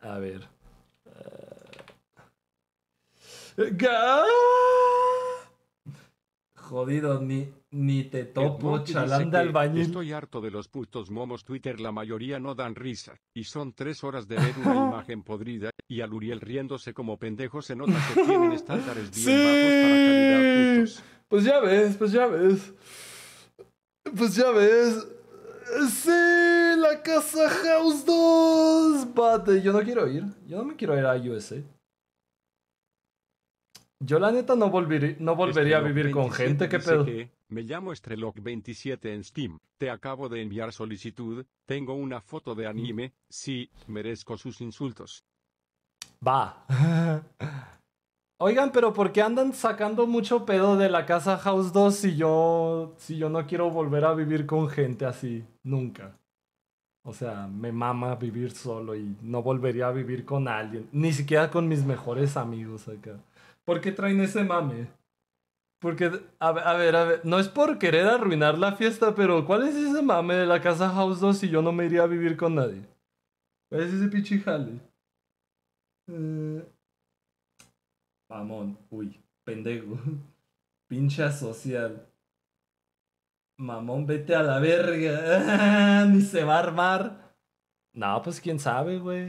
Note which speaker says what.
Speaker 1: A ver. Eh, Jodido, ni, ni te topo, chalanda al baño.
Speaker 2: Estoy harto de los putos momos Twitter, la mayoría no dan risa. Y son tres horas de ver una imagen podrida, y al Uriel riéndose como pendejo se nota que tienen estándares bien
Speaker 1: bajos para calidad putos. Pues ya ves, pues ya ves. Pues ya ves. Sí, la casa House 2. But yo no quiero ir. Yo no me quiero ir a USA. Yo la neta no, volveré, no volvería a vivir con gente, que pedo.
Speaker 2: me llamo Estrelock27 en Steam. Te acabo de enviar solicitud. Tengo una foto de anime. Sí, merezco
Speaker 1: sus insultos. Va. Oigan, pero ¿por qué andan sacando mucho pedo de la casa House 2 si yo, si yo no quiero volver a vivir con gente así? Nunca. O sea, me mama vivir solo y no volvería a vivir con alguien, ni siquiera con mis mejores amigos acá. ¿Por qué traen ese mame? Porque, a ver, a ver, a ver, no es por querer arruinar la fiesta, pero ¿cuál es ese mame de la casa House 2 si yo no me iría a vivir con nadie? ¿Cuál es ese pichijale? Eh mamón, uy, pendejo, pincha social. Mamón, vete a la verga, ni se va a armar. No, pues quién sabe, güey.